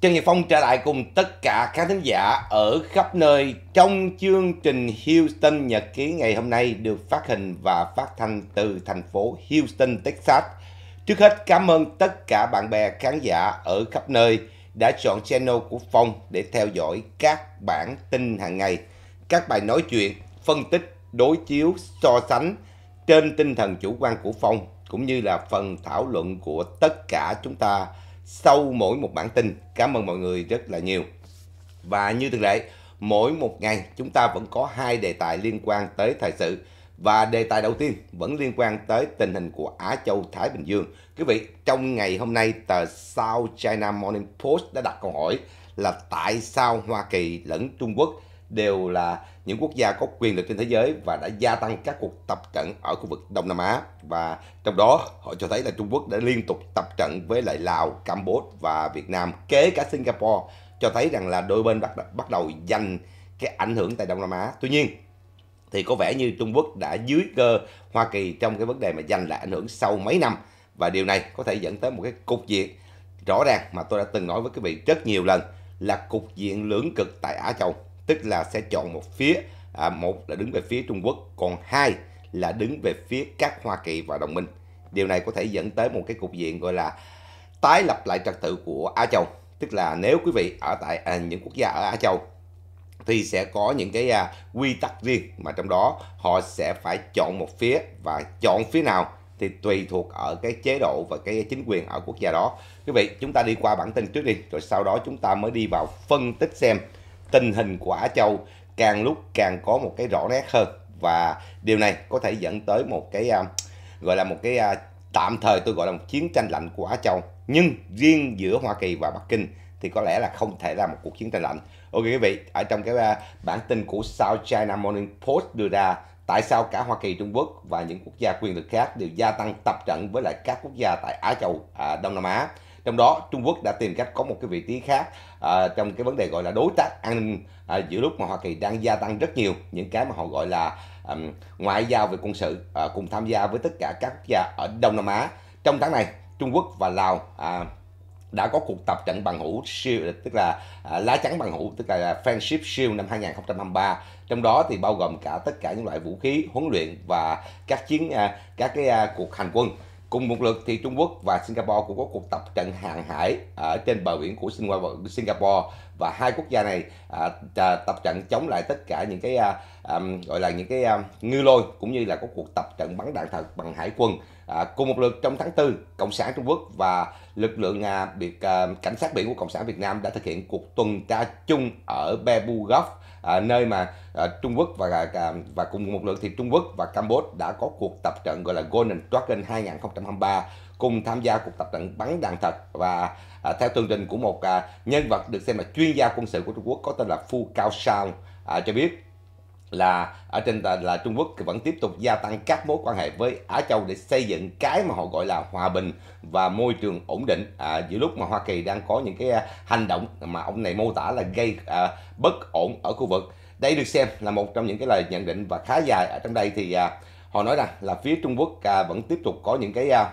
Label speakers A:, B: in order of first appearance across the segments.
A: Trần Nhật Phong trở lại cùng tất cả khán thính giả ở khắp nơi trong chương trình Houston Nhật ký ngày hôm nay được phát hình và phát thanh từ thành phố Houston, Texas. Trước hết cảm ơn tất cả bạn bè khán giả ở khắp nơi đã chọn channel của Phong để theo dõi các bản tin hàng ngày, các bài nói chuyện, phân tích, đối chiếu, so sánh trên tinh thần chủ quan của Phong cũng như là phần thảo luận của tất cả chúng ta sau mỗi một bản tin. Cảm ơn mọi người rất là nhiều. Và như thường lệ, mỗi một ngày chúng ta vẫn có hai đề tài liên quan tới thời sự. Và đề tài đầu tiên vẫn liên quan tới tình hình của Á Châu Thái Bình Dương. Quý vị, trong ngày hôm nay tờ South China Morning Post đã đặt câu hỏi là tại sao Hoa Kỳ lẫn Trung Quốc đều là những quốc gia có quyền lực trên thế giới và đã gia tăng các cuộc tập trận ở khu vực Đông Nam Á và trong đó họ cho thấy là Trung Quốc đã liên tục tập trận với lại Lào, Campuchia và Việt Nam kế cả Singapore cho thấy rằng là đôi bên bắt bắt đầu giành cái ảnh hưởng tại Đông Nam Á. Tuy nhiên thì có vẻ như Trung Quốc đã dưới cơ Hoa Kỳ trong cái vấn đề mà giành lại ảnh hưởng sau mấy năm và điều này có thể dẫn tới một cái cục diện rõ ràng mà tôi đã từng nói với quý vị rất nhiều lần là cục diện lưỡng cực tại Á Châu tức là sẽ chọn một phía à, một là đứng về phía Trung Quốc còn hai là đứng về phía các Hoa Kỳ và đồng minh điều này có thể dẫn tới một cái cục diện gọi là tái lập lại trật tự của Á Châu tức là nếu quý vị ở tại à, những quốc gia ở Á Châu thì sẽ có những cái à, quy tắc riêng mà trong đó họ sẽ phải chọn một phía và chọn phía nào thì tùy thuộc ở cái chế độ và cái chính quyền ở quốc gia đó. Quý vị, chúng ta đi qua bản tin trước đi, rồi sau đó chúng ta mới đi vào phân tích xem tình hình của Á Châu càng lúc càng có một cái rõ nét hơn và điều này có thể dẫn tới một cái à, gọi là một cái à, tạm thời tôi gọi là một chiến tranh lạnh của Á Châu nhưng riêng giữa Hoa Kỳ và Bắc Kinh thì có lẽ là không thể là một cuộc chiến tranh lạnh. Ok quý vị, ở trong cái à, bản tin của South China Morning Post đưa ra tại sao cả Hoa Kỳ, Trung Quốc và những quốc gia quyền lực khác đều gia tăng tập trận với lại các quốc gia tại Á Châu, à, Đông Nam Á trong đó Trung Quốc đã tìm cách có một cái vị trí khác à, trong cái vấn đề gọi là đối tác an ninh à, giữa lúc mà Hoa Kỳ đang gia tăng rất nhiều những cái mà họ gọi là um, ngoại giao về quân sự à, cùng tham gia với tất cả các quốc gia ở Đông Nam Á trong tháng này Trung Quốc và Lào à, đã có cuộc tập trận bằng hữu siêu tức là à, lá chắn bằng hữu tức là friendship siêu năm 2023 trong đó thì bao gồm cả tất cả những loại vũ khí huấn luyện và các chiến à, các cái à, cuộc hành quân Cùng một lượt thì Trung Quốc và Singapore cũng có cuộc tập trận hàng hải ở trên bờ biển của Singapore và hai quốc gia này à, à, tập trận chống lại tất cả những cái à, gọi là những cái ngư lôi cũng như là có cuộc tập trận bắn đạn thật bằng hải quân cùng một lượt trong tháng 4 cộng sản Trung Quốc và lực lượng à, biệt cảnh sát biển của cộng sản Việt Nam đã thực hiện cuộc tuần tra chung ở Bebu Gulf à, nơi mà à, Trung Quốc và à, và cùng một lượng thì Trung Quốc và Campuchia đã có cuộc tập trận gọi là Golden Dragon 2023 cùng tham gia cuộc tập trận bắn đạn thật và à, theo tường trình của một à, nhân vật được xem là chuyên gia quân sự của Trung Quốc có tên là Fu Cao Sang à, cho biết là ở trên là Trung Quốc vẫn tiếp tục gia tăng các mối quan hệ với Á Châu để xây dựng cái mà họ gọi là hòa bình và môi trường ổn định à, giữa lúc mà Hoa Kỳ đang có những cái à, hành động mà ông này mô tả là gây à, bất ổn ở khu vực đây được xem là một trong những cái lời nhận định và khá dài ở trong đây thì à, họ nói rằng là phía Trung Quốc à, vẫn tiếp tục có những cái à,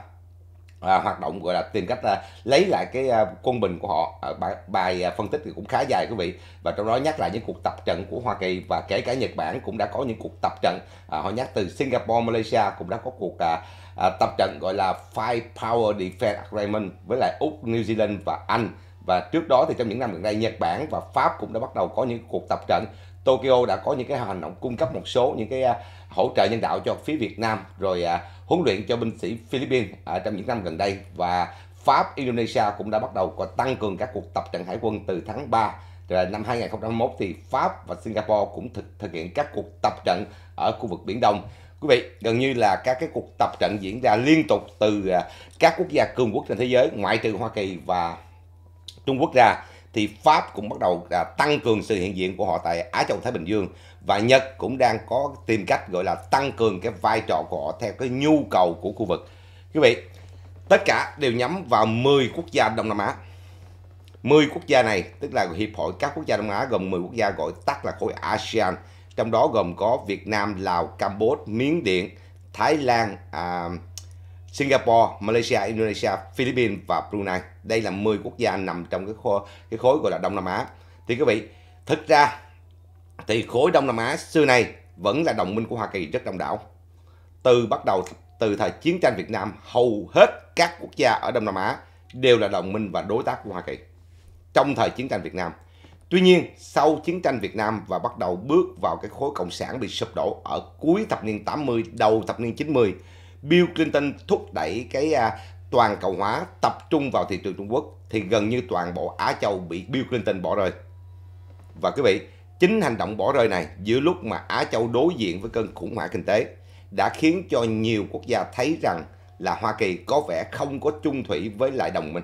A: à, hoạt động gọi là tìm cách à, lấy lại cái à, quân bình của họ à, bài, bài à, phân tích thì cũng khá dài quý vị và trong đó nhắc lại những cuộc tập trận của Hoa Kỳ và kể cả Nhật Bản cũng đã có những cuộc tập trận à, họ nhắc từ Singapore Malaysia cũng đã có cuộc à, à, tập trận gọi là Five Power Defense Agreement với lại Úc New Zealand và Anh và trước đó thì trong những năm gần đây Nhật Bản và Pháp cũng đã bắt đầu có những cuộc tập trận Tokyo đã có những cái hành động cung cấp một số những cái à, hỗ trợ nhân đạo cho phía Việt Nam rồi à, huấn luyện cho binh sĩ Philippines ở à, trong những năm gần đây và Pháp, Indonesia cũng đã bắt đầu có tăng cường các cuộc tập trận hải quân từ tháng 3 rồi năm 2021 thì Pháp và Singapore cũng thực thực hiện các cuộc tập trận ở khu vực Biển Đông. Quý vị, gần như là các cái cuộc tập trận diễn ra liên tục từ à, các quốc gia cường quốc trên thế giới ngoại trừ Hoa Kỳ và Trung Quốc ra thì Pháp cũng bắt đầu là tăng cường sự hiện diện của họ tại Á Châu Thái Bình Dương và Nhật cũng đang có tìm cách gọi là tăng cường cái vai trò của họ theo cái nhu cầu của khu vực. Quý vị, tất cả đều nhắm vào 10 quốc gia Đông Nam Á. 10 quốc gia này, tức là Hiệp hội các quốc gia Đông Á gồm 10 quốc gia gọi tắt là khối ASEAN, trong đó gồm có Việt Nam, Lào, Campuchia, Miến Điện, Thái Lan, à, Singapore, Malaysia, Indonesia, Philippines và Brunei. Đây là 10 quốc gia nằm trong cái khối, cái khối gọi là Đông Nam Á. Thì quý vị, thực ra thì khối Đông Nam Á xưa nay vẫn là đồng minh của Hoa Kỳ rất đông đảo. Từ bắt đầu từ thời chiến tranh Việt Nam, hầu hết các quốc gia ở Đông Nam Á đều là đồng minh và đối tác của Hoa Kỳ trong thời chiến tranh Việt Nam. Tuy nhiên, sau chiến tranh Việt Nam và bắt đầu bước vào cái khối cộng sản bị sụp đổ ở cuối thập niên 80, đầu thập niên 90 Bill Clinton thúc đẩy cái à, toàn cầu hóa tập trung vào thị trường Trung Quốc thì gần như toàn bộ Á Châu bị Bill Clinton bỏ rơi. Và quý vị, chính hành động bỏ rơi này giữa lúc mà Á Châu đối diện với cơn khủng hoảng kinh tế đã khiến cho nhiều quốc gia thấy rằng là Hoa Kỳ có vẻ không có chung thủy với lại đồng minh.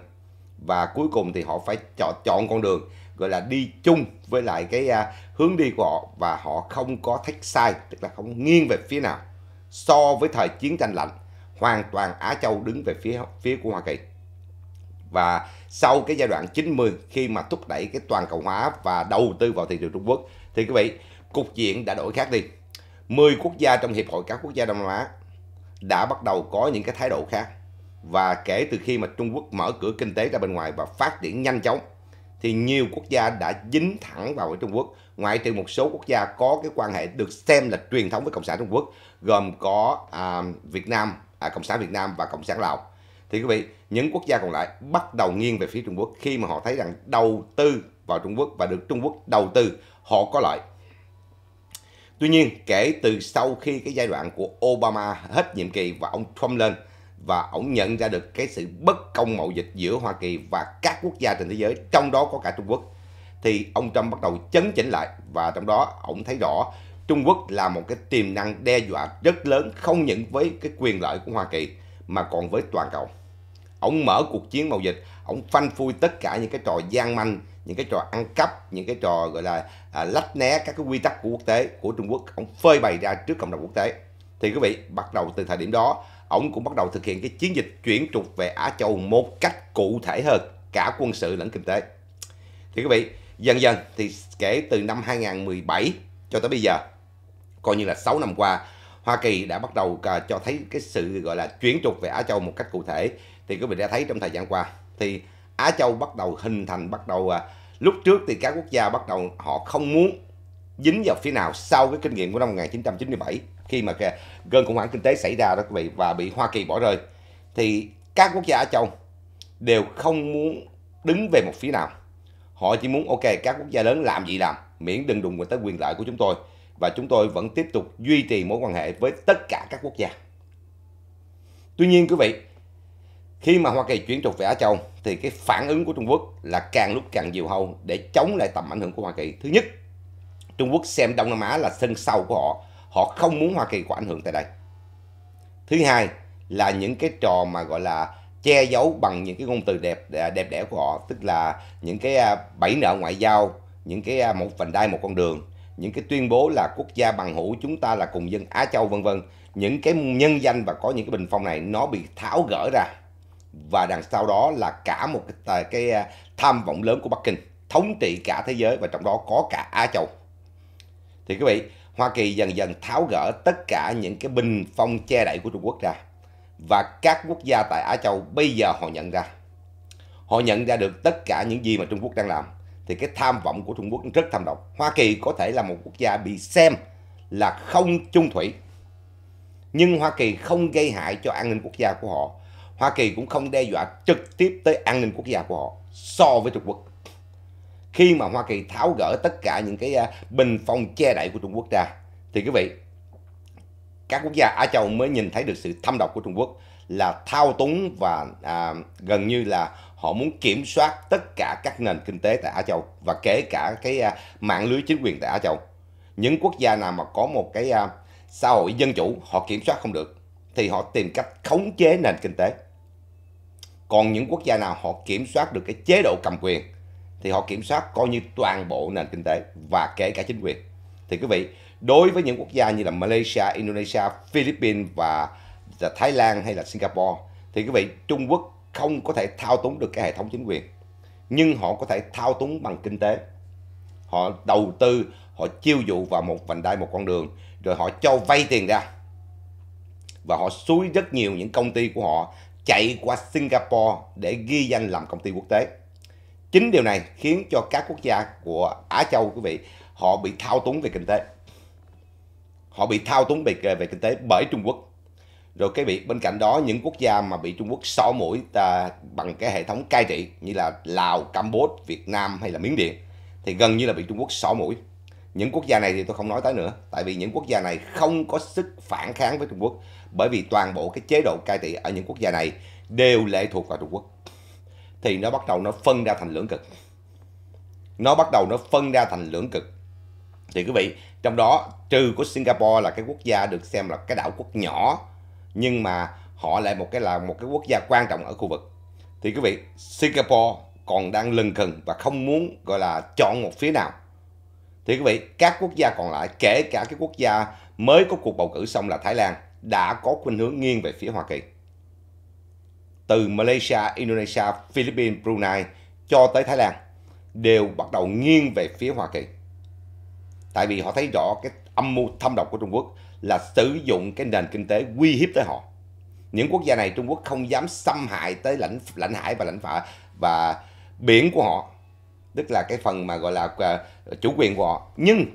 A: Và cuối cùng thì họ phải chọn chọn con đường gọi là đi chung với lại cái uh, hướng đi của họ và họ không có thách sai, tức là không nghiêng về phía nào so với thời chiến tranh lạnh hoàn toàn Á Châu đứng về phía phía của Hoa Kỳ và sau cái giai đoạn 90 khi mà thúc đẩy cái toàn cầu hóa và đầu tư vào thị trường Trung Quốc thì quý vị cục diện đã đổi khác đi 10 quốc gia trong hiệp hội các quốc gia Đông Nam Á đã bắt đầu có những cái thái độ khác và kể từ khi mà Trung Quốc mở cửa kinh tế ra bên ngoài và phát triển nhanh chóng thì nhiều quốc gia đã dính thẳng vào ở Trung Quốc ngoại trừ một số quốc gia có cái quan hệ được xem là truyền thống với cộng sản trung quốc gồm có à, việt nam à, cộng sản việt nam và cộng sản lào thì quý vị những quốc gia còn lại bắt đầu nghiêng về phía trung quốc khi mà họ thấy rằng đầu tư vào trung quốc và được trung quốc đầu tư họ có lợi tuy nhiên kể từ sau khi cái giai đoạn của obama hết nhiệm kỳ và ông trump lên và ông nhận ra được cái sự bất công mậu dịch giữa hoa kỳ và các quốc gia trên thế giới trong đó có cả trung quốc thì ông Trump bắt đầu chấn chỉnh lại và trong đó ông thấy rõ Trung Quốc là một cái tiềm năng đe dọa rất lớn không những với cái quyền lợi của Hoa Kỳ mà còn với toàn cầu. Ông mở cuộc chiến mậu dịch, ông phanh phui tất cả những cái trò gian manh, những cái trò ăn cắp, những cái trò gọi là à, lách né các cái quy tắc của quốc tế của Trung Quốc, ông phơi bày ra trước cộng đồng quốc tế. Thì quý vị, bắt đầu từ thời điểm đó, ông cũng bắt đầu thực hiện cái chiến dịch chuyển trục về Á Châu một cách cụ thể hơn cả quân sự lẫn kinh tế. Thì quý vị, Dần dần thì kể từ năm 2017 cho tới bây giờ, coi như là 6 năm qua, Hoa Kỳ đã bắt đầu à, cho thấy cái sự gọi là chuyển trục về Á Châu một cách cụ thể. Thì quý vị đã thấy trong thời gian qua, thì Á Châu bắt đầu hình thành, bắt đầu à, lúc trước thì các quốc gia bắt đầu họ không muốn dính vào phía nào sau cái kinh nghiệm của năm 1997 khi mà cái cơn khủng hoảng kinh tế xảy ra đó quý vị và bị Hoa Kỳ bỏ rơi thì các quốc gia Á Châu đều không muốn đứng về một phía nào họ chỉ muốn ok các quốc gia lớn làm gì làm miễn đừng đụng vào tới quyền lợi của chúng tôi và chúng tôi vẫn tiếp tục duy trì mối quan hệ với tất cả các quốc gia tuy nhiên quý vị khi mà Hoa Kỳ chuyển trục về Á Châu thì cái phản ứng của Trung Quốc là càng lúc càng nhiều hâu để chống lại tầm ảnh hưởng của Hoa Kỳ. Thứ nhất, Trung Quốc xem Đông Nam Á là sân sau của họ, họ không muốn Hoa Kỳ có ảnh hưởng tại đây. Thứ hai là những cái trò mà gọi là che giấu bằng những cái ngôn từ đẹp à, đẹp đẽ của họ tức là những cái à, bẫy nợ ngoại giao những cái à, một vành đai một con đường những cái tuyên bố là quốc gia bằng hữu chúng ta là cùng dân Á Châu vân vân những cái nhân danh và có những cái bình phong này nó bị tháo gỡ ra và đằng sau đó là cả một cái, cái tham vọng lớn của Bắc Kinh thống trị cả thế giới và trong đó có cả Á Châu thì quý vị Hoa Kỳ dần dần tháo gỡ tất cả những cái bình phong che đậy của Trung Quốc ra và các quốc gia tại Á Châu bây giờ họ nhận ra. Họ nhận ra được tất cả những gì mà Trung Quốc đang làm. Thì cái tham vọng của Trung Quốc rất tham độc. Hoa Kỳ có thể là một quốc gia bị xem là không chung thủy. Nhưng Hoa Kỳ không gây hại cho an ninh quốc gia của họ. Hoa Kỳ cũng không đe dọa trực tiếp tới an ninh quốc gia của họ so với Trung Quốc. Khi mà Hoa Kỳ tháo gỡ tất cả những cái à, bình phong che đậy của Trung Quốc ra, thì quý vị các quốc gia Á Châu mới nhìn thấy được sự thâm độc của Trung Quốc là thao túng và à, gần như là họ muốn kiểm soát tất cả các nền kinh tế tại Á Châu và kể cả cái à, mạng lưới chính quyền tại Á Châu. Những quốc gia nào mà có một cái à, xã hội dân chủ họ kiểm soát không được thì họ tìm cách khống chế nền kinh tế. Còn những quốc gia nào họ kiểm soát được cái chế độ cầm quyền thì họ kiểm soát coi như toàn bộ nền kinh tế và kể cả chính quyền. Thì quý vị, đối với những quốc gia như là Malaysia, Indonesia, Philippines và Thái Lan hay là Singapore thì quý vị Trung Quốc không có thể thao túng được cái hệ thống chính quyền nhưng họ có thể thao túng bằng kinh tế họ đầu tư họ chiêu dụ vào một vành đai một con đường rồi họ cho vay tiền ra và họ xúi rất nhiều những công ty của họ chạy qua Singapore để ghi danh làm công ty quốc tế chính điều này khiến cho các quốc gia của Á Châu quý vị họ bị thao túng về kinh tế họ bị thao túng về về kinh tế bởi Trung Quốc rồi cái bị bên cạnh đó những quốc gia mà bị Trung Quốc xỏ mũi ta bằng cái hệ thống cai trị như là Lào, Campuchia, Việt Nam hay là Miến Điện thì gần như là bị Trung Quốc xỏ mũi những quốc gia này thì tôi không nói tới nữa tại vì những quốc gia này không có sức phản kháng với Trung Quốc bởi vì toàn bộ cái chế độ cai trị ở những quốc gia này đều lệ thuộc vào Trung Quốc thì nó bắt đầu nó phân ra thành lưỡng cực nó bắt đầu nó phân ra thành lưỡng cực thì quý vị trong đó trừ của Singapore là cái quốc gia được xem là cái đảo quốc nhỏ nhưng mà họ lại một cái là một cái quốc gia quan trọng ở khu vực thì quý vị Singapore còn đang lừng cừng và không muốn gọi là chọn một phía nào thì quý vị các quốc gia còn lại kể cả cái quốc gia mới có cuộc bầu cử xong là Thái Lan đã có khuynh hướng nghiêng về phía Hoa Kỳ từ Malaysia, Indonesia, Philippines, Brunei cho tới Thái Lan đều bắt đầu nghiêng về phía Hoa Kỳ tại vì họ thấy rõ cái âm mưu thâm độc của Trung Quốc là sử dụng cái nền kinh tế uy hiếp tới họ những quốc gia này Trung Quốc không dám xâm hại tới lãnh lãnh hải và lãnh phạ và biển của họ tức là cái phần mà gọi là à, chủ quyền của họ nhưng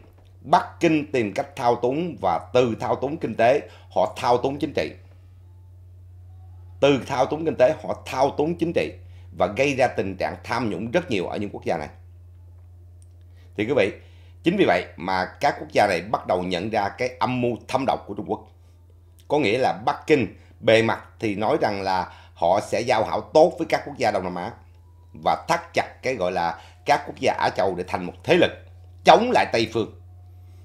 A: Bắc Kinh tìm cách thao túng và từ thao túng kinh tế họ thao túng chính trị từ thao túng kinh tế họ thao túng chính trị và gây ra tình trạng tham nhũng rất nhiều ở những quốc gia này thì quý vị Chính vì vậy mà các quốc gia này bắt đầu nhận ra cái âm mưu thâm độc của Trung Quốc. Có nghĩa là Bắc Kinh bề mặt thì nói rằng là họ sẽ giao hảo tốt với các quốc gia Đông Nam Á và thắt chặt cái gọi là các quốc gia Á Châu để thành một thế lực chống lại Tây Phương.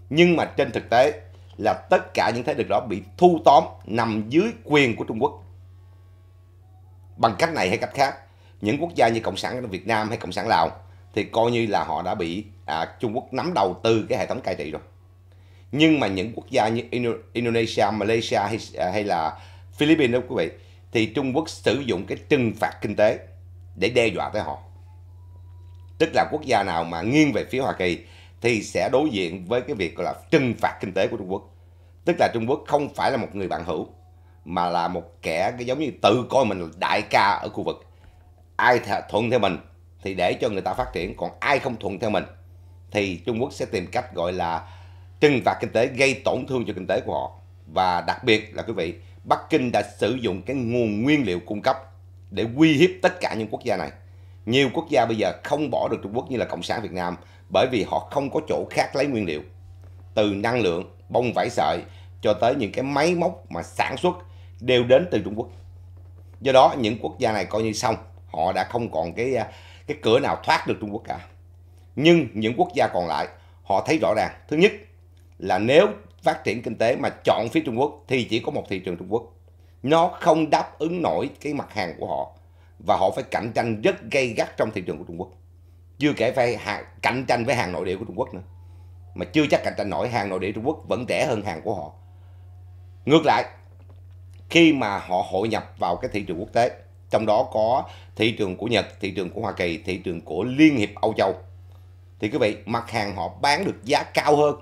A: Nhưng mà trên thực tế là tất cả những thế lực đó bị thu tóm nằm dưới quyền của Trung Quốc. Bằng cách này hay cách khác, những quốc gia như Cộng sản Việt Nam hay Cộng sản Lào thì coi như là họ đã bị à, Trung Quốc nắm đầu tư cái hệ thống cai trị rồi nhưng mà những quốc gia như Indonesia, Malaysia hay, à, hay là Philippines đó quý vị thì Trung Quốc sử dụng cái trừng phạt kinh tế để đe dọa tới họ tức là quốc gia nào mà nghiêng về phía Hoa Kỳ thì sẽ đối diện với cái việc gọi là trừng phạt kinh tế của Trung Quốc tức là Trung Quốc không phải là một người bạn hữu mà là một kẻ cái giống như tự coi mình là đại ca ở khu vực ai thuận theo mình thì để cho người ta phát triển còn ai không thuận theo mình thì Trung Quốc sẽ tìm cách gọi là trừng phạt kinh tế gây tổn thương cho kinh tế của họ và đặc biệt là quý vị Bắc Kinh đã sử dụng cái nguồn nguyên liệu cung cấp để uy hiếp tất cả những quốc gia này nhiều quốc gia bây giờ không bỏ được Trung Quốc như là Cộng sản Việt Nam bởi vì họ không có chỗ khác lấy nguyên liệu từ năng lượng bông vải sợi cho tới những cái máy móc mà sản xuất đều đến từ Trung Quốc do đó những quốc gia này coi như xong họ đã không còn cái à, cái cửa nào thoát được Trung Quốc cả. Nhưng những quốc gia còn lại họ thấy rõ ràng. Thứ nhất là nếu phát triển kinh tế mà chọn phía Trung Quốc thì chỉ có một thị trường Trung Quốc. Nó không đáp ứng nổi cái mặt hàng của họ và họ phải cạnh tranh rất gay gắt trong thị trường của Trung Quốc. Chưa kể phải hàng, cạnh tranh với hàng nội địa của Trung Quốc nữa. Mà chưa chắc cạnh tranh nổi hàng nội địa Trung Quốc vẫn rẻ hơn hàng của họ. Ngược lại, khi mà họ hội nhập vào cái thị trường quốc tế trong đó có thị trường của Nhật, thị trường của Hoa Kỳ, thị trường của Liên hiệp Âu Châu. Thì quý vị, mặt hàng họ bán được giá cao hơn.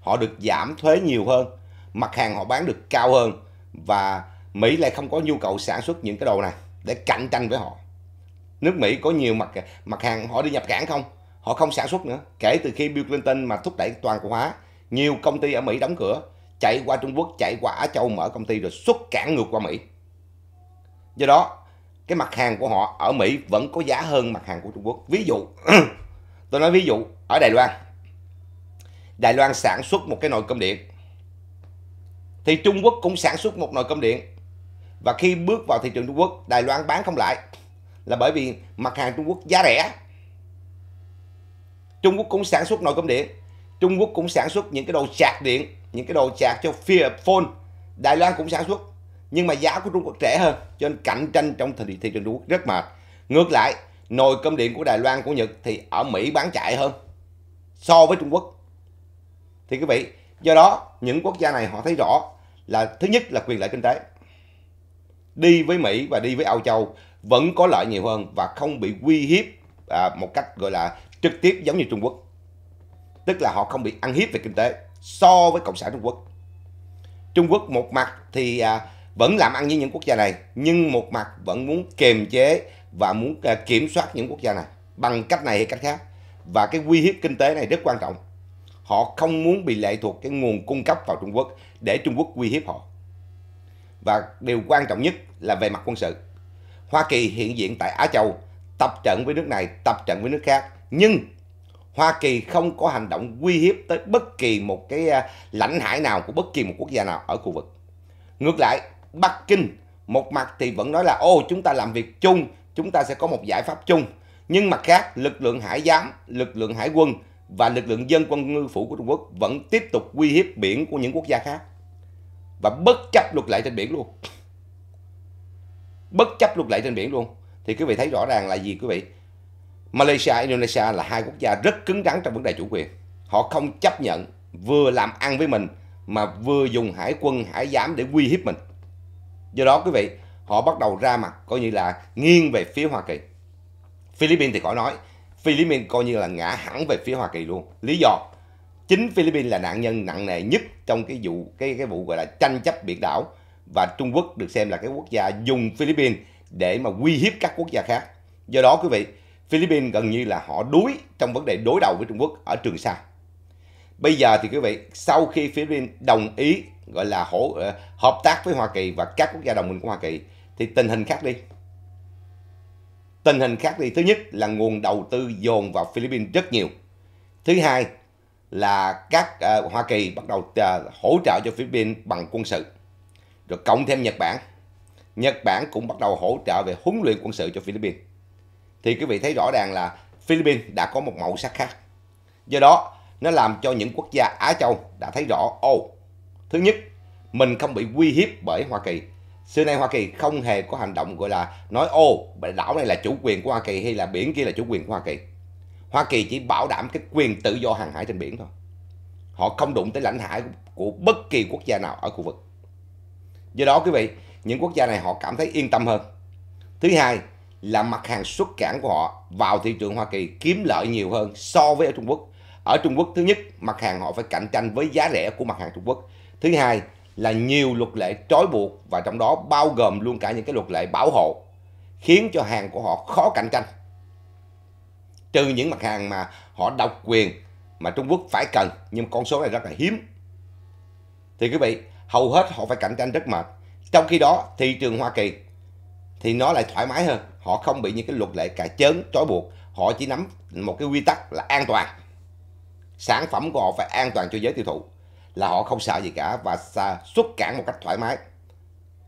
A: Họ được giảm thuế nhiều hơn, mặt hàng họ bán được cao hơn và Mỹ lại không có nhu cầu sản xuất những cái đồ này để cạnh tranh với họ. Nước Mỹ có nhiều mặt mặt hàng họ đi nhập cảng không? Họ không sản xuất nữa. Kể từ khi Bill Clinton mà thúc đẩy toàn cầu hóa, nhiều công ty ở Mỹ đóng cửa, chạy qua Trung Quốc, chạy qua Á Châu mở công ty rồi xuất cảng ngược qua Mỹ do đó cái mặt hàng của họ ở Mỹ vẫn có giá hơn mặt hàng của Trung Quốc ví dụ tôi nói ví dụ ở Đài Loan Đài Loan sản xuất một cái nồi cơm điện thì Trung Quốc cũng sản xuất một nồi cơm điện và khi bước vào thị trường Trung Quốc Đài Loan bán không lại là bởi vì mặt hàng Trung Quốc giá rẻ Trung Quốc cũng sản xuất nồi cơm điện Trung Quốc cũng sản xuất những cái đồ chạc điện những cái đồ chạc cho phone Đài Loan cũng sản xuất nhưng mà giá của Trung Quốc rẻ hơn cho nên cạnh tranh trong thị, trường Trung Quốc rất mệt ngược lại nồi cơm điện của Đài Loan của Nhật thì ở Mỹ bán chạy hơn so với Trung Quốc thì quý vị do đó những quốc gia này họ thấy rõ là thứ nhất là quyền lợi kinh tế đi với Mỹ và đi với Âu Châu vẫn có lợi nhiều hơn và không bị uy hiếp à, một cách gọi là trực tiếp giống như Trung Quốc tức là họ không bị ăn hiếp về kinh tế so với cộng sản Trung Quốc Trung Quốc một mặt thì à, vẫn làm ăn với những quốc gia này nhưng một mặt vẫn muốn kiềm chế và muốn à, kiểm soát những quốc gia này bằng cách này hay cách khác và cái uy hiếp kinh tế này rất quan trọng họ không muốn bị lệ thuộc cái nguồn cung cấp vào Trung Quốc để Trung Quốc uy hiếp họ và điều quan trọng nhất là về mặt quân sự Hoa Kỳ hiện diện tại Á Châu tập trận với nước này tập trận với nước khác nhưng Hoa Kỳ không có hành động uy hiếp tới bất kỳ một cái à, lãnh hải nào của bất kỳ một quốc gia nào ở khu vực ngược lại Bắc Kinh một mặt thì vẫn nói là ô chúng ta làm việc chung chúng ta sẽ có một giải pháp chung nhưng mặt khác lực lượng hải giám lực lượng hải quân và lực lượng dân quân ngư phủ của Trung Quốc vẫn tiếp tục uy hiếp biển của những quốc gia khác và bất chấp luật lệ trên biển luôn bất chấp luật lệ trên biển luôn thì quý vị thấy rõ ràng là gì quý vị Malaysia Indonesia là hai quốc gia rất cứng rắn trong vấn đề chủ quyền họ không chấp nhận vừa làm ăn với mình mà vừa dùng hải quân hải giám để uy hiếp mình Do đó quý vị, họ bắt đầu ra mặt coi như là nghiêng về phía Hoa Kỳ. Philippines thì khỏi nói, Philippines coi như là ngã hẳn về phía Hoa Kỳ luôn. Lý do chính Philippines là nạn nhân nặng nề nhất trong cái vụ cái cái vụ gọi là tranh chấp biển đảo và Trung Quốc được xem là cái quốc gia dùng Philippines để mà uy hiếp các quốc gia khác. Do đó quý vị, Philippines gần như là họ đuối trong vấn đề đối đầu với Trung Quốc ở Trường Sa. Bây giờ thì quý vị, sau khi Philippines đồng ý gọi là hỗ ờ, hợp tác với Hoa Kỳ và các quốc gia đồng minh của Hoa Kỳ thì tình hình khác đi. Tình hình khác đi. Thứ nhất là nguồn đầu tư dồn vào Philippines rất nhiều. Thứ hai là các uh, Hoa Kỳ bắt đầu uh, hỗ trợ cho Philippines bằng quân sự. Rồi cộng thêm Nhật Bản. Nhật Bản cũng bắt đầu hỗ trợ về huấn luyện quân sự cho Philippines. Thì quý vị thấy rõ ràng là Philippines đã có một màu sắc khác. Do đó nó làm cho những quốc gia Á Châu đã thấy rõ ô thứ nhất mình không bị uy hiếp bởi Hoa Kỳ xưa nay Hoa Kỳ không hề có hành động gọi là nói ô đảo này là chủ quyền của Hoa Kỳ hay là biển kia là chủ quyền của Hoa Kỳ Hoa Kỳ chỉ bảo đảm cái quyền tự do hàng hải trên biển thôi họ không đụng tới lãnh hải của bất kỳ quốc gia nào ở khu vực do đó quý vị những quốc gia này họ cảm thấy yên tâm hơn thứ hai là mặt hàng xuất cảng của họ vào thị trường Hoa Kỳ kiếm lợi nhiều hơn so với ở Trung Quốc ở Trung Quốc thứ nhất mặt hàng họ phải cạnh tranh với giá rẻ của mặt hàng Trung Quốc thứ hai là nhiều luật lệ trói buộc và trong đó bao gồm luôn cả những cái luật lệ bảo hộ khiến cho hàng của họ khó cạnh tranh trừ những mặt hàng mà họ độc quyền mà Trung Quốc phải cần nhưng con số này rất là hiếm thì quý vị hầu hết họ phải cạnh tranh rất mệt trong khi đó thị trường Hoa Kỳ thì nó lại thoải mái hơn họ không bị những cái luật lệ cả chớn trói buộc họ chỉ nắm một cái quy tắc là an toàn sản phẩm của họ phải an toàn cho giới tiêu thụ là họ không sợ gì cả và xuất cảng một cách thoải mái.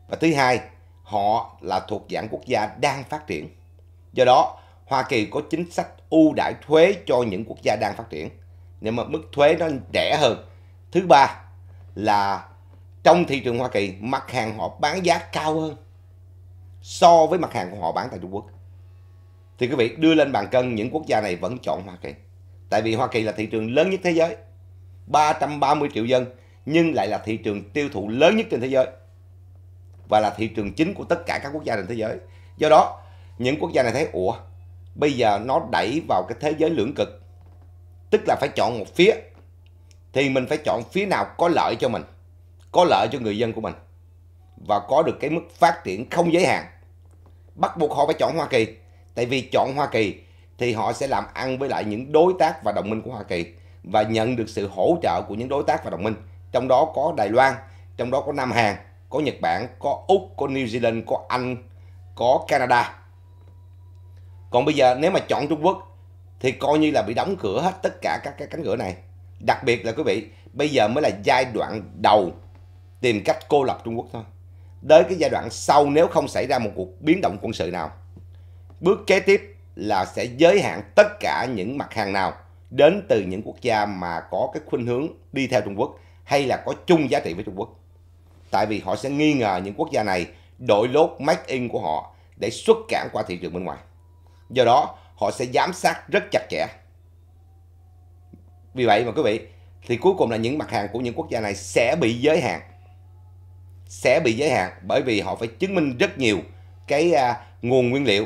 A: Và thứ hai, họ là thuộc dạng quốc gia đang phát triển. Do đó, Hoa Kỳ có chính sách ưu đãi thuế cho những quốc gia đang phát triển. Nhưng mà mức thuế nó rẻ hơn. Thứ ba là trong thị trường Hoa Kỳ, mặt hàng họ bán giá cao hơn so với mặt hàng của họ bán tại Trung Quốc. Thì quý vị đưa lên bàn cân những quốc gia này vẫn chọn Hoa Kỳ. Tại vì Hoa Kỳ là thị trường lớn nhất thế giới, 330 triệu dân, nhưng lại là thị trường tiêu thụ lớn nhất trên thế giới và là thị trường chính của tất cả các quốc gia trên thế giới. Do đó, những quốc gia này thấy, ủa, bây giờ nó đẩy vào cái thế giới lưỡng cực, tức là phải chọn một phía, thì mình phải chọn phía nào có lợi cho mình, có lợi cho người dân của mình và có được cái mức phát triển không giới hạn. Bắt buộc họ phải chọn Hoa Kỳ, tại vì chọn Hoa Kỳ thì họ sẽ làm ăn với lại những đối tác và đồng minh của Hoa Kỳ và nhận được sự hỗ trợ của những đối tác và đồng minh. Trong đó có Đài Loan, trong đó có Nam Hàn, có Nhật Bản, có Úc, có New Zealand, có Anh, có Canada. Còn bây giờ nếu mà chọn Trung Quốc thì coi như là bị đóng cửa hết tất cả các cái cánh cửa này. Đặc biệt là quý vị, bây giờ mới là giai đoạn đầu tìm cách cô lập Trung Quốc thôi. Đến cái giai đoạn sau nếu không xảy ra một cuộc biến động quân sự nào. Bước kế tiếp là sẽ giới hạn tất cả những mặt hàng nào đến từ những quốc gia mà có cái khuynh hướng đi theo Trung Quốc hay là có chung giá trị với Trung Quốc. Tại vì họ sẽ nghi ngờ những quốc gia này đổi lốt make in của họ để xuất cảng qua thị trường bên ngoài. Do đó, họ sẽ giám sát rất chặt chẽ. Vì vậy mà quý vị, thì cuối cùng là những mặt hàng của những quốc gia này sẽ bị giới hạn. Sẽ bị giới hạn bởi vì họ phải chứng minh rất nhiều cái à, nguồn nguyên liệu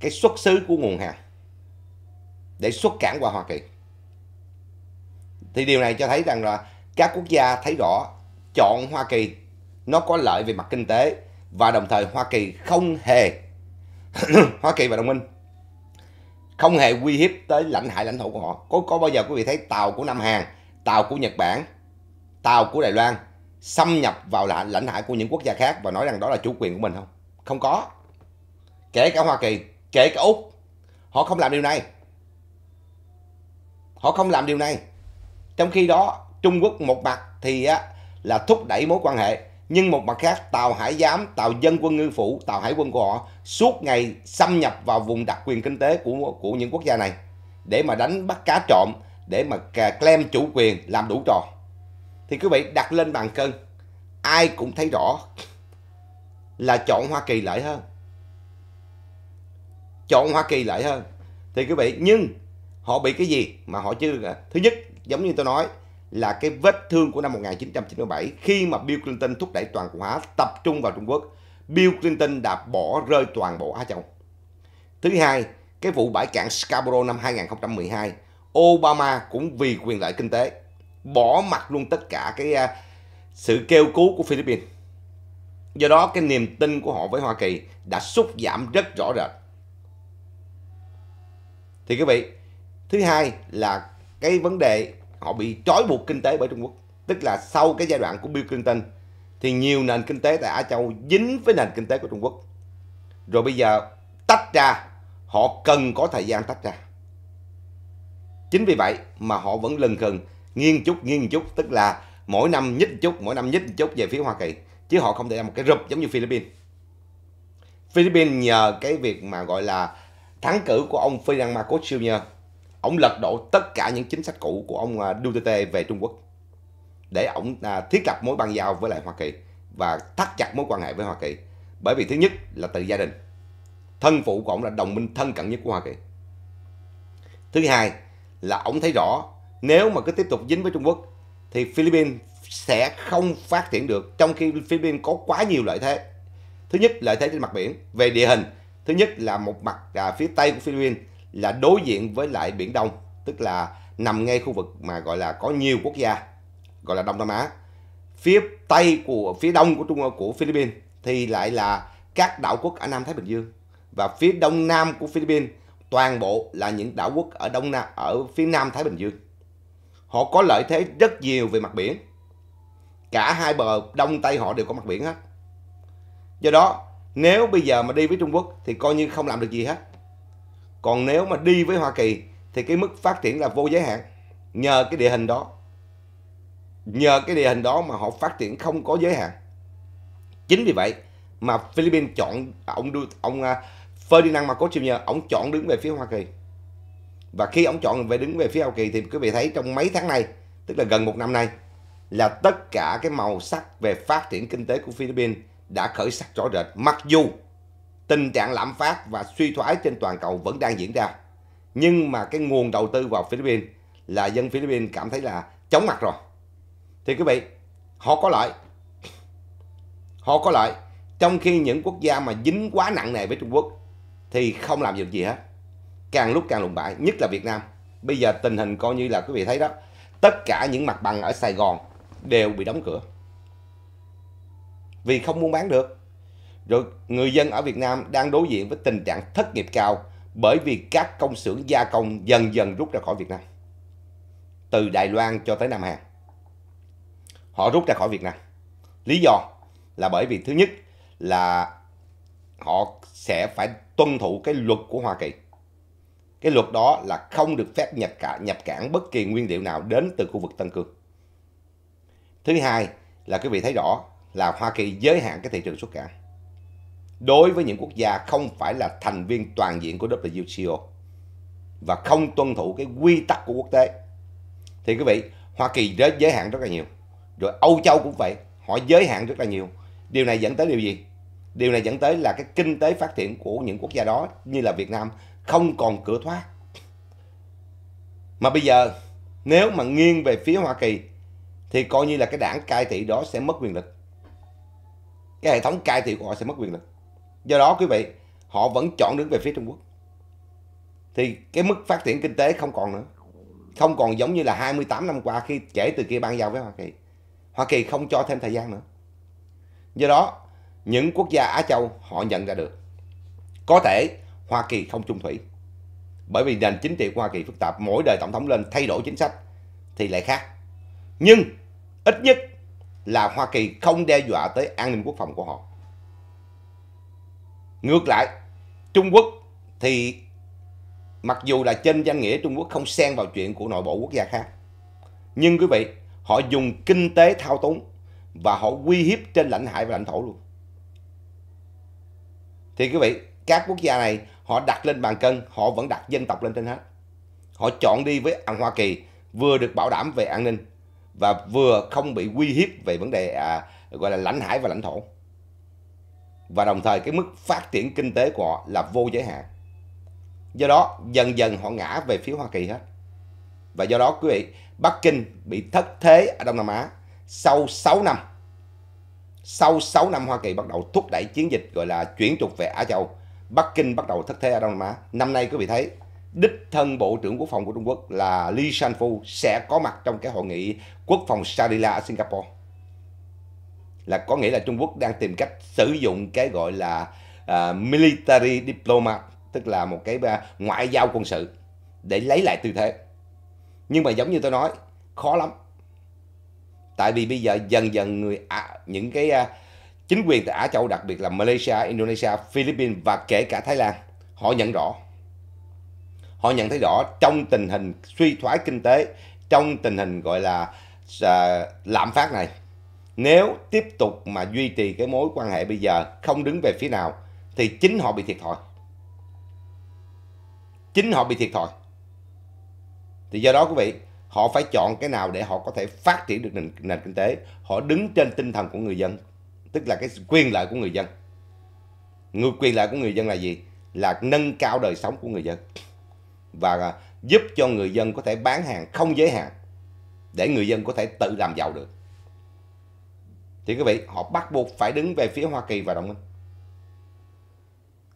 A: cái xuất xứ của nguồn hàng để xuất cảng qua Hoa Kỳ. Thì điều này cho thấy rằng là các quốc gia thấy rõ chọn Hoa Kỳ nó có lợi về mặt kinh tế và đồng thời Hoa Kỳ không hề Hoa Kỳ và đồng minh không hề uy hiếp tới lãnh hải lãnh thổ của họ. Có có bao giờ quý vị thấy tàu của Nam Hàn, tàu của Nhật Bản, tàu của Đài Loan xâm nhập vào lãnh, lãnh hải của những quốc gia khác và nói rằng đó là chủ quyền của mình không? Không có. Kể cả Hoa Kỳ kể cả Úc họ không làm điều này họ không làm điều này trong khi đó Trung Quốc một mặt thì là thúc đẩy mối quan hệ nhưng một mặt khác tàu hải giám tàu dân quân ngư phủ tàu hải quân của họ suốt ngày xâm nhập vào vùng đặc quyền kinh tế của của những quốc gia này để mà đánh bắt cá trộm để mà claim chủ quyền làm đủ trò thì quý vị đặt lên bàn cân ai cũng thấy rõ là chọn Hoa Kỳ lợi hơn chọn Hoa Kỳ lại hơn thì quý vị nhưng họ bị cái gì mà họ chưa à, thứ nhất giống như tôi nói là cái vết thương của năm 1997 khi mà Bill Clinton thúc đẩy toàn cầu hóa tập trung vào Trung Quốc Bill Clinton đã bỏ rơi toàn bộ Á Châu thứ hai cái vụ bãi cạn Scarborough năm 2012 Obama cũng vì quyền lợi kinh tế bỏ mặt luôn tất cả cái à, sự kêu cứu của Philippines do đó cái niềm tin của họ với Hoa Kỳ đã sụt giảm rất rõ rệt thì quý vị thứ hai là cái vấn đề họ bị trói buộc kinh tế bởi Trung Quốc tức là sau cái giai đoạn của Bill Clinton thì nhiều nền kinh tế tại Á Châu dính với nền kinh tế của Trung Quốc rồi bây giờ tách ra họ cần có thời gian tách ra chính vì vậy mà họ vẫn lần khừng nghiêng chút nghiêng chút tức là mỗi năm nhích chút mỗi năm nhích chút về phía Hoa Kỳ chứ họ không thể làm một cái rụp giống như Philippines Philippines nhờ cái việc mà gọi là thắng cử của ông Ferdinand Marcos Jr. Ông lật đổ tất cả những chính sách cũ của ông à, Duterte về Trung Quốc để ông à, thiết lập mối ban giao với lại Hoa Kỳ và thắt chặt mối quan hệ với Hoa Kỳ. Bởi vì thứ nhất là từ gia đình. Thân phụ của ông là đồng minh thân cận nhất của Hoa Kỳ. Thứ hai là ông thấy rõ nếu mà cứ tiếp tục dính với Trung Quốc thì Philippines sẽ không phát triển được trong khi Philippines có quá nhiều lợi thế. Thứ nhất lợi thế trên mặt biển về địa hình Thứ nhất là một mặt à, phía tây của Philippines là đối diện với lại Biển Đông, tức là nằm ngay khu vực mà gọi là có nhiều quốc gia, gọi là Đông Nam Á. Phía tây của phía đông của Trung của Philippines thì lại là các đảo quốc ở Nam Thái Bình Dương và phía đông nam của Philippines toàn bộ là những đảo quốc ở đông nam ở phía nam Thái Bình Dương. Họ có lợi thế rất nhiều về mặt biển. Cả hai bờ đông tây họ đều có mặt biển hết. Do đó nếu bây giờ mà đi với Trung Quốc thì coi như không làm được gì hết còn nếu mà đi với Hoa Kỳ thì cái mức phát triển là vô giới hạn nhờ cái địa hình đó nhờ cái địa hình đó mà họ phát triển không có giới hạn chính vì vậy mà Philippines chọn ông ông à, Ferdinand Marcos Jr. ông chọn đứng về phía Hoa Kỳ và khi ông chọn về đứng về phía Hoa Kỳ thì quý vị thấy trong mấy tháng nay tức là gần một năm nay là tất cả cái màu sắc về phát triển kinh tế của Philippines đã khởi sắc rõ rệt mặc dù tình trạng lạm phát và suy thoái trên toàn cầu vẫn đang diễn ra. Nhưng mà cái nguồn đầu tư vào Philippines là dân Philippines cảm thấy là chóng mặt rồi. Thì quý vị, họ có lợi. Họ có lợi. Trong khi những quốc gia mà dính quá nặng nề với Trung Quốc thì không làm được gì hết. Càng lúc càng lùn bại, nhất là Việt Nam. Bây giờ tình hình coi như là quý vị thấy đó, tất cả những mặt bằng ở Sài Gòn đều bị đóng cửa vì không buôn bán được. Rồi người dân ở Việt Nam đang đối diện với tình trạng thất nghiệp cao bởi vì các công xưởng gia công dần dần rút ra khỏi Việt Nam. Từ Đài Loan cho tới Nam Hàn. Họ rút ra khỏi Việt Nam. Lý do là bởi vì thứ nhất là họ sẽ phải tuân thủ cái luật của Hoa Kỳ. Cái luật đó là không được phép nhập cả nhập cảng bất kỳ nguyên liệu nào đến từ khu vực Tân Cương. Thứ hai là quý vị thấy rõ là Hoa Kỳ giới hạn cái thị trường xuất khẩu đối với những quốc gia không phải là thành viên toàn diện của WTO và không tuân thủ cái quy tắc của quốc tế. Thì quý vị, Hoa Kỳ giới hạn rất là nhiều. Rồi Âu Châu cũng vậy, họ giới hạn rất là nhiều. Điều này dẫn tới điều gì? Điều này dẫn tới là cái kinh tế phát triển của những quốc gia đó như là Việt Nam không còn cửa thoát. Mà bây giờ nếu mà nghiêng về phía Hoa Kỳ thì coi như là cái đảng cai trị đó sẽ mất quyền lực cái hệ thống cai trị của họ sẽ mất quyền lực do đó quý vị họ vẫn chọn đứng về phía Trung Quốc thì cái mức phát triển kinh tế không còn nữa không còn giống như là 28 năm qua khi kể từ kia ban giao với Hoa Kỳ Hoa Kỳ không cho thêm thời gian nữa do đó những quốc gia Á Châu họ nhận ra được có thể Hoa Kỳ không trung thủy bởi vì nền chính trị của Hoa Kỳ phức tạp mỗi đời tổng thống lên thay đổi chính sách thì lại khác nhưng ít nhất là Hoa Kỳ không đe dọa tới an ninh quốc phòng của họ. Ngược lại, Trung Quốc thì mặc dù là trên danh nghĩa Trung Quốc không xen vào chuyện của nội bộ quốc gia khác, nhưng quý vị, họ dùng kinh tế thao túng và họ uy hiếp trên lãnh hải và lãnh thổ luôn. Thì quý vị, các quốc gia này họ đặt lên bàn cân, họ vẫn đặt dân tộc lên trên hết. Họ chọn đi với Hoa Kỳ vừa được bảo đảm về an ninh, và vừa không bị uy hiếp về vấn đề à, gọi là lãnh hải và lãnh thổ và đồng thời cái mức phát triển kinh tế của họ là vô giới hạn do đó dần dần họ ngã về phía Hoa Kỳ hết và do đó quý vị Bắc Kinh bị thất thế ở Đông Nam Á sau 6 năm sau 6 năm Hoa Kỳ bắt đầu thúc đẩy chiến dịch gọi là chuyển trục về Á Châu Bắc Kinh bắt đầu thất thế ở Đông Nam Á năm nay quý vị thấy đích thân Bộ trưởng Quốc phòng của Trung Quốc là Lee San-fu sẽ có mặt trong cái hội nghị quốc phòng Shangri-La ở Singapore. Là có nghĩa là Trung Quốc đang tìm cách sử dụng cái gọi là uh, military diplomat, tức là một cái à, ngoại giao quân sự để lấy lại tư thế. Nhưng mà giống như tôi nói, khó lắm. Tại vì bây giờ dần dần người à, những cái uh, chính quyền tại Á Châu, đặc biệt là Malaysia, Indonesia, Philippines và kể cả Thái Lan, họ nhận rõ họ nhận thấy rõ trong tình hình suy thoái kinh tế trong tình hình gọi là à, lạm phát này nếu tiếp tục mà duy trì cái mối quan hệ bây giờ không đứng về phía nào thì chính họ bị thiệt thòi chính họ bị thiệt thòi thì do đó quý vị họ phải chọn cái nào để họ có thể phát triển được nền, nền kinh tế họ đứng trên tinh thần của người dân tức là cái quyền lợi của người dân người quyền lợi của người dân là gì là nâng cao đời sống của người dân và à, giúp cho người dân có thể bán hàng không giới hạn để người dân có thể tự làm giàu được. Thì quý vị, họ bắt buộc phải đứng về phía Hoa Kỳ và đồng minh.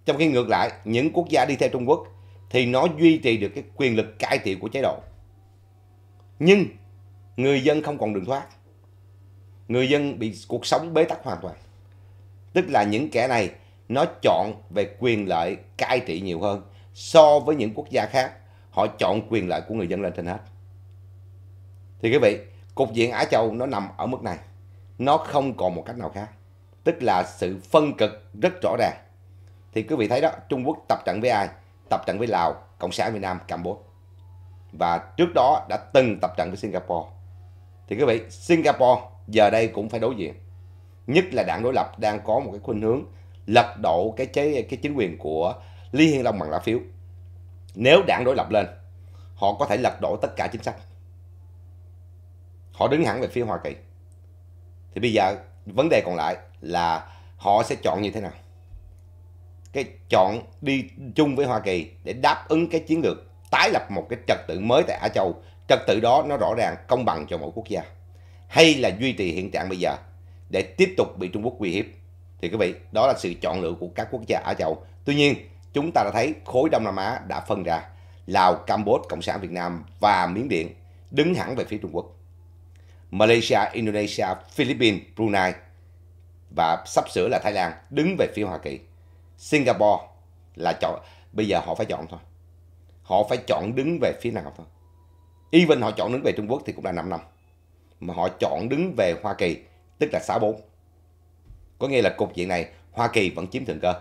A: Trong khi ngược lại, những quốc gia đi theo Trung Quốc thì nó duy trì được cái quyền lực cai trị của chế độ. Nhưng người dân không còn đường thoát. Người dân bị cuộc sống bế tắc hoàn toàn. Tức là những kẻ này nó chọn về quyền lợi cai trị nhiều hơn so với những quốc gia khác họ chọn quyền lợi của người dân lên trên hết thì quý vị cục diện Á Châu nó nằm ở mức này nó không còn một cách nào khác tức là sự phân cực rất rõ ràng thì quý vị thấy đó Trung Quốc tập trận với ai tập trận với Lào Cộng sản Việt Nam Campuchia và trước đó đã từng tập trận với Singapore thì quý vị Singapore giờ đây cũng phải đối diện nhất là đảng đối lập đang có một cái khuynh hướng lật đổ cái chế cái chính quyền của Lý Hiên Long bằng lá phiếu. Nếu đảng đối lập lên, họ có thể lật đổ tất cả chính sách. Họ đứng hẳn về phía Hoa Kỳ. Thì bây giờ vấn đề còn lại là họ sẽ chọn như thế nào? Cái chọn đi chung với Hoa Kỳ để đáp ứng cái chiến lược tái lập một cái trật tự mới tại Á Châu. Trật tự đó nó rõ ràng công bằng cho mỗi quốc gia. Hay là duy trì hiện trạng bây giờ để tiếp tục bị Trung Quốc uy hiếp. Thì quý vị, đó là sự chọn lựa của các quốc gia Á Châu. Tuy nhiên, chúng ta đã thấy khối Đông Nam Á đã phân ra Lào, Campuchia, Cộng sản Việt Nam và Miến Điện đứng hẳn về phía Trung Quốc. Malaysia, Indonesia, Philippines, Brunei và sắp sửa là Thái Lan đứng về phía Hoa Kỳ. Singapore là chọn bây giờ họ phải chọn thôi. Họ phải chọn đứng về phía nào thôi. Even họ chọn đứng về Trung Quốc thì cũng là 5 năm. Mà họ chọn đứng về Hoa Kỳ tức là 64. Có nghĩa là cục diện này Hoa Kỳ vẫn chiếm thượng cơ.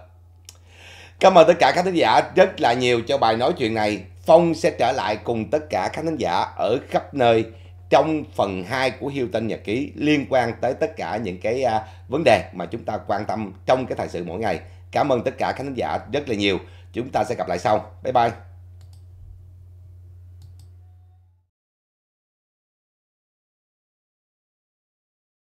A: Cảm ơn tất cả các khán giả rất là nhiều cho bài nói chuyện này. Phong sẽ trở lại cùng tất cả các khán giả ở khắp nơi trong phần 2 của Hilton Nhật Ký liên quan tới tất cả những cái à, vấn đề mà chúng ta quan tâm trong cái thời sự mỗi ngày. Cảm ơn tất cả các khán giả rất là nhiều. Chúng ta sẽ gặp lại sau. Bye bye.